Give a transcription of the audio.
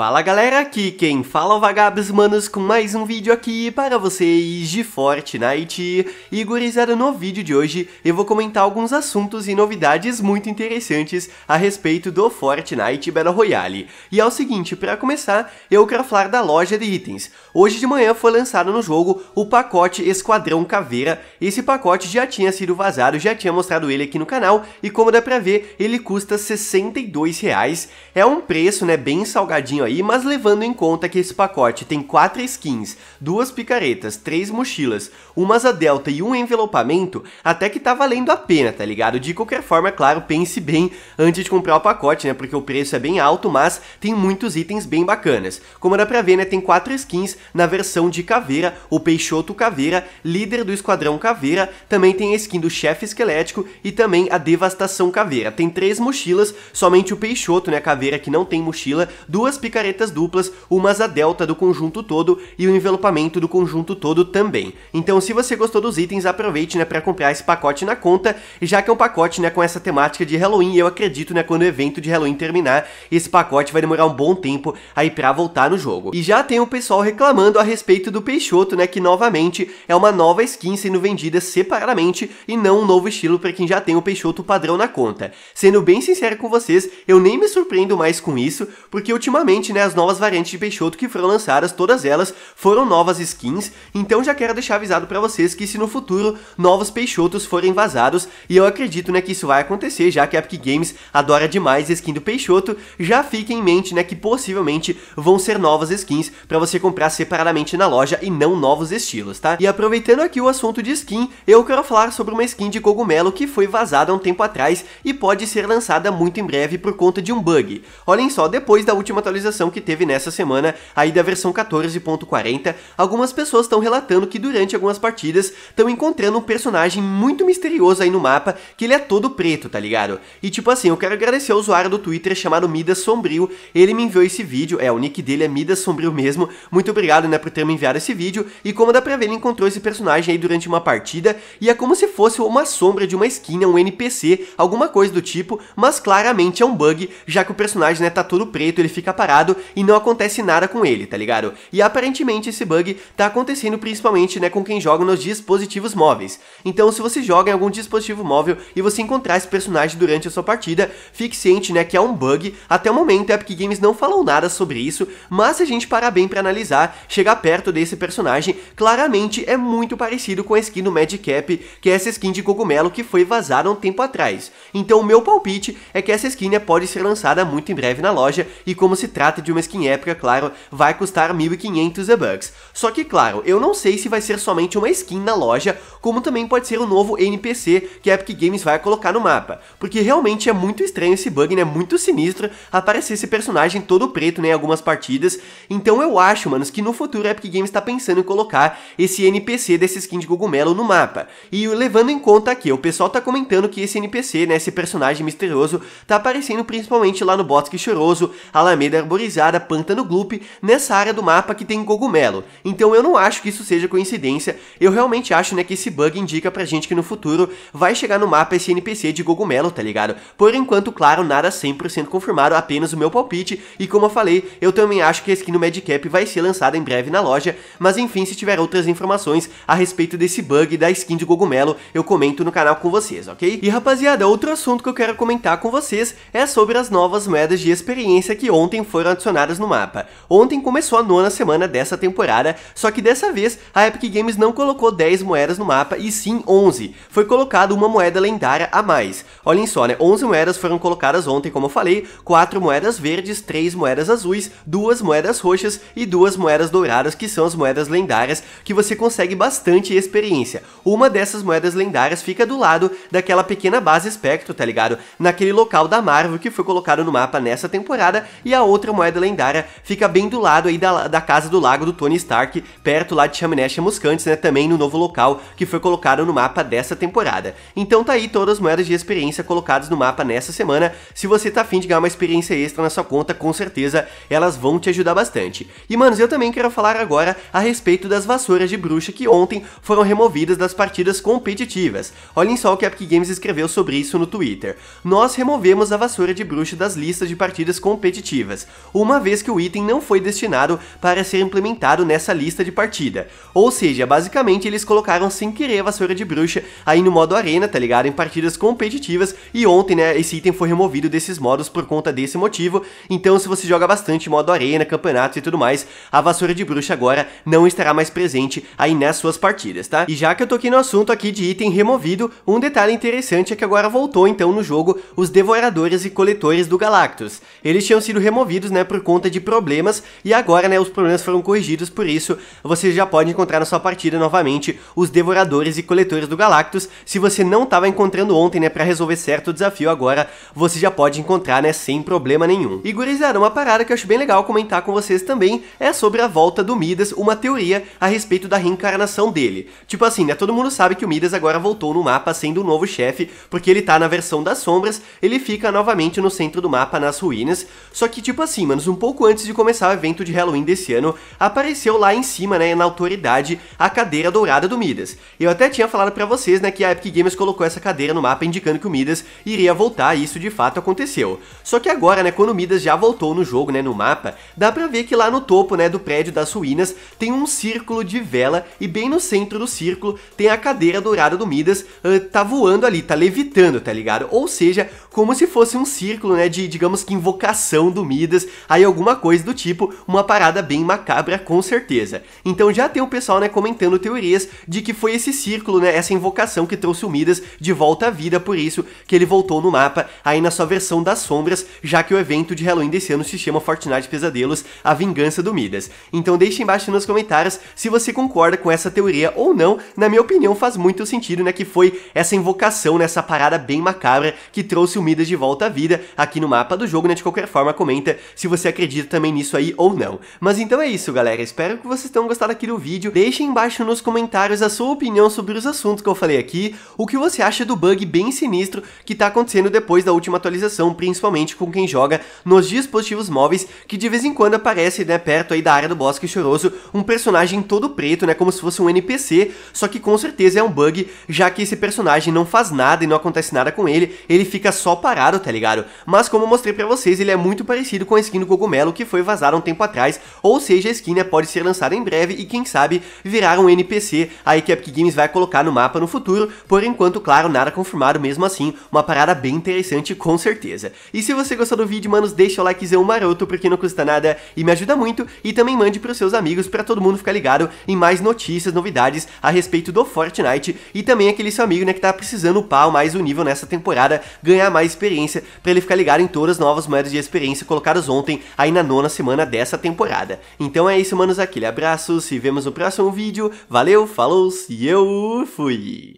Fala galera, aqui quem fala é o Vagabos Manos com mais um vídeo aqui para vocês de Fortnite. E gurizada, no vídeo de hoje eu vou comentar alguns assuntos e novidades muito interessantes a respeito do Fortnite Battle Royale. E é o seguinte, para começar, eu quero falar da loja de itens. Hoje de manhã foi lançado no jogo o pacote Esquadrão Caveira. Esse pacote já tinha sido vazado, já tinha mostrado ele aqui no canal e como dá pra ver, ele custa 62 reais. É um preço né, bem salgadinho aí, mas levando em conta que esse pacote tem 4 skins, duas picaretas, três mochilas, uma asa delta e um envelopamento, até que tá valendo a pena, tá ligado? De qualquer forma, claro, pense bem antes de comprar o pacote, né? Porque o preço é bem alto, mas tem muitos itens bem bacanas. Como dá pra ver, né? Tem 4 skins na versão de Caveira, o Peixoto Caveira, líder do Esquadrão Caveira, também tem a skin do Chefe Esquelético e também a Devastação Caveira. Tem três mochilas, somente o Peixoto, né? Caveira que não tem mochila, duas picaretas picaretas duplas, umas a delta do conjunto todo e o envelopamento do conjunto todo também. Então se você gostou dos itens, aproveite né, para comprar esse pacote na conta, já que é um pacote né, com essa temática de Halloween, eu acredito né, quando o evento de Halloween terminar, esse pacote vai demorar um bom tempo aí para voltar no jogo. E já tem o pessoal reclamando a respeito do Peixoto, né, que novamente é uma nova skin sendo vendida separadamente e não um novo estilo para quem já tem o Peixoto padrão na conta. Sendo bem sincero com vocês, eu nem me surpreendo mais com isso, porque ultimamente né, as novas variantes de Peixoto que foram lançadas, todas elas foram novas skins, então já quero deixar avisado para vocês que se no futuro novos Peixotos forem vazados, e eu acredito, né, que isso vai acontecer, já que a Epic Games adora demais a skin do Peixoto, já fique em mente, né, que possivelmente vão ser novas skins para você comprar separadamente na loja e não novos estilos, tá? E aproveitando aqui o assunto de skin, eu quero falar sobre uma skin de cogumelo que foi vazada há um tempo atrás e pode ser lançada muito em breve por conta de um bug. Olhem só, depois da última atualização atualização que teve nessa semana aí da versão 14.40, algumas pessoas estão relatando que durante algumas partidas estão encontrando um personagem muito misterioso aí no mapa, que ele é todo preto, tá ligado? E tipo assim, eu quero agradecer ao usuário do Twitter chamado Midas Sombrio, ele me enviou esse vídeo, é, o nick dele é Midas Sombrio mesmo, muito obrigado, né, por ter me enviado esse vídeo, e como dá pra ver, ele encontrou esse personagem aí durante uma partida, e é como se fosse uma sombra de uma esquina, é um NPC, alguma coisa do tipo, mas claramente é um bug, já que o personagem, né, tá todo preto, ele fica parado, e não acontece nada com ele, tá ligado? E aparentemente esse bug tá acontecendo principalmente, né, com quem joga nos dispositivos móveis. Então, se você joga em algum dispositivo móvel e você encontrar esse personagem durante a sua partida, fique ciente, né, que é um bug. Até o momento, a Epic Games não falou nada sobre isso, mas se a gente parar bem pra analisar, chegar perto desse personagem, claramente é muito parecido com a skin do Madcap, Cap, que é essa skin de cogumelo que foi vazada um tempo atrás. Então, o meu palpite é que essa skin né, pode ser lançada muito em breve na loja, e como se trata trata de uma skin épica, claro, vai custar 1.500 V-Bucks. Só que, claro, eu não sei se vai ser somente uma skin na loja, como também pode ser um novo NPC que a Epic Games vai colocar no mapa. Porque realmente é muito estranho esse bug, né? Muito sinistro aparecer esse personagem todo preto, né? Em algumas partidas. Então eu acho, manos, que no futuro a Epic Games tá pensando em colocar esse NPC desse skin de cogumelo no mapa. E levando em conta aqui, o pessoal tá comentando que esse NPC, né? Esse personagem misterioso, tá aparecendo principalmente lá no Bosque Choroso, Alameda Arboreal valorizar a Pântano Gloop nessa área do mapa que tem cogumelo. Então eu não acho que isso seja coincidência, eu realmente acho né, que esse bug indica pra gente que no futuro vai chegar no mapa esse NPC de cogumelo, tá ligado? Por enquanto, claro, nada 100% confirmado, apenas o meu palpite, e como eu falei, eu também acho que a skin do Madcap vai ser lançada em breve na loja, mas enfim, se tiver outras informações a respeito desse bug da skin de cogumelo, eu comento no canal com vocês, ok? E rapaziada, outro assunto que eu quero comentar com vocês é sobre as novas moedas de experiência que ontem foram adicionadas no mapa. Ontem começou a nona semana dessa temporada, só que dessa vez a Epic Games não colocou 10 moedas no mapa e sim 11. Foi colocado uma moeda lendária a mais. Olhem só, né? 11 moedas foram colocadas ontem, como eu falei, 4 moedas verdes, 3 moedas azuis, 2 moedas roxas e 2 moedas douradas, que são as moedas lendárias que você consegue bastante experiência. Uma dessas moedas lendárias fica do lado daquela pequena base espectro, tá ligado? Naquele local da Marvel que foi colocado no mapa nessa temporada e a outra moeda lendária fica bem do lado aí da, da casa do lago do Tony Stark, perto lá de Chaminés Chamuscantes, né, também no novo local que foi colocado no mapa dessa temporada. Então tá aí todas as moedas de experiência colocadas no mapa nessa semana, se você tá afim de ganhar uma experiência extra na sua conta, com certeza elas vão te ajudar bastante. E manos, eu também quero falar agora a respeito das vassouras de bruxa que ontem foram removidas das partidas competitivas. Olhem só o que a Epic Games escreveu sobre isso no Twitter. Nós removemos a vassoura de bruxa das listas de partidas competitivas uma vez que o item não foi destinado para ser implementado nessa lista de partida. Ou seja, basicamente eles colocaram sem querer a vassoura de bruxa aí no modo arena, tá ligado? Em partidas competitivas e ontem, né, esse item foi removido desses modos por conta desse motivo. Então, se você joga bastante modo arena, campeonatos e tudo mais, a vassoura de bruxa agora não estará mais presente aí nas suas partidas, tá? E já que eu toquei no assunto aqui de item removido, um detalhe interessante é que agora voltou então no jogo os devoradores e coletores do Galactus. Eles tinham sido removidos né, por conta de problemas, e agora, né, os problemas foram corrigidos, por isso você já pode encontrar na sua partida novamente os devoradores e coletores do Galactus. Se você não estava encontrando ontem, né, para resolver certo o desafio, agora você já pode encontrar, né, sem problema nenhum. E gurizada, uma parada que eu acho bem legal comentar com vocês também é sobre a volta do Midas, uma teoria a respeito da reencarnação dele. Tipo assim, né, todo mundo sabe que o Midas agora voltou no mapa sendo o um novo chefe, porque ele tá na versão das sombras, ele fica novamente no centro do mapa nas ruínas, só que tipo assim, assim, manos, um pouco antes de começar o evento de Halloween desse ano, apareceu lá em cima, né, na autoridade, a cadeira dourada do Midas. Eu até tinha falado para vocês, né, que a Epic Games colocou essa cadeira no mapa indicando que o Midas iria voltar, e isso de fato aconteceu. Só que agora, né, quando o Midas já voltou no jogo, né, no mapa, dá pra ver que lá no topo, né, do prédio das ruínas, tem um círculo de vela, e bem no centro do círculo tem a cadeira dourada do Midas, uh, tá voando ali, tá levitando, tá ligado? Ou seja, como se fosse um círculo, né, de, digamos que invocação do Midas, aí alguma coisa do tipo, uma parada bem macabra com certeza. Então já tem o pessoal, né, comentando teorias de que foi esse círculo, né, essa invocação que trouxe o Midas de volta à vida, por isso que ele voltou no mapa aí na sua versão das sombras, já que o evento de Halloween desse ano se chama Fortnite Pesadelos, a vingança do Midas. Então deixe embaixo nos comentários se você concorda com essa teoria ou não, na minha opinião faz muito sentido, né, que foi essa invocação, nessa né, parada bem macabra que trouxe o Midas de volta à vida aqui no mapa do jogo, né, de qualquer forma comenta se você acredita também nisso aí ou não. Mas então é isso, galera. Espero que vocês tenham gostado aqui do vídeo. Deixem embaixo nos comentários a sua opinião sobre os assuntos que eu falei aqui, o que você acha do bug bem sinistro que tá acontecendo depois da última atualização, principalmente com quem joga nos dispositivos móveis, que de vez em quando aparece, né, perto aí da área do Bosque Choroso, um personagem todo preto, né, como se fosse um NPC, só que com certeza é um bug, já que esse personagem não faz nada e não acontece nada com ele, ele fica só parado, tá ligado? Mas como eu mostrei pra vocês, ele é muito parecido com esse skin do Cogumelo que foi vazada um tempo atrás, ou seja, a skin né, pode ser lançada em breve e quem sabe virar um NPC aí que a Epic Games vai colocar no mapa no futuro, por enquanto, claro, nada confirmado mesmo assim, uma parada bem interessante com certeza. E se você gostou do vídeo, manos, deixa o likezão maroto porque não custa nada e me ajuda muito e também mande pros seus amigos para todo mundo ficar ligado em mais notícias, novidades a respeito do Fortnite e também aquele seu amigo né, que tá precisando upar mais o nível nessa temporada, ganhar mais experiência, para ele ficar ligado em todas as novas moedas de experiência colocadas ontem ontem, aí na nona semana dessa temporada. Então é isso, manos, aquele abraço, se vemos no próximo vídeo, valeu, falou e eu fui!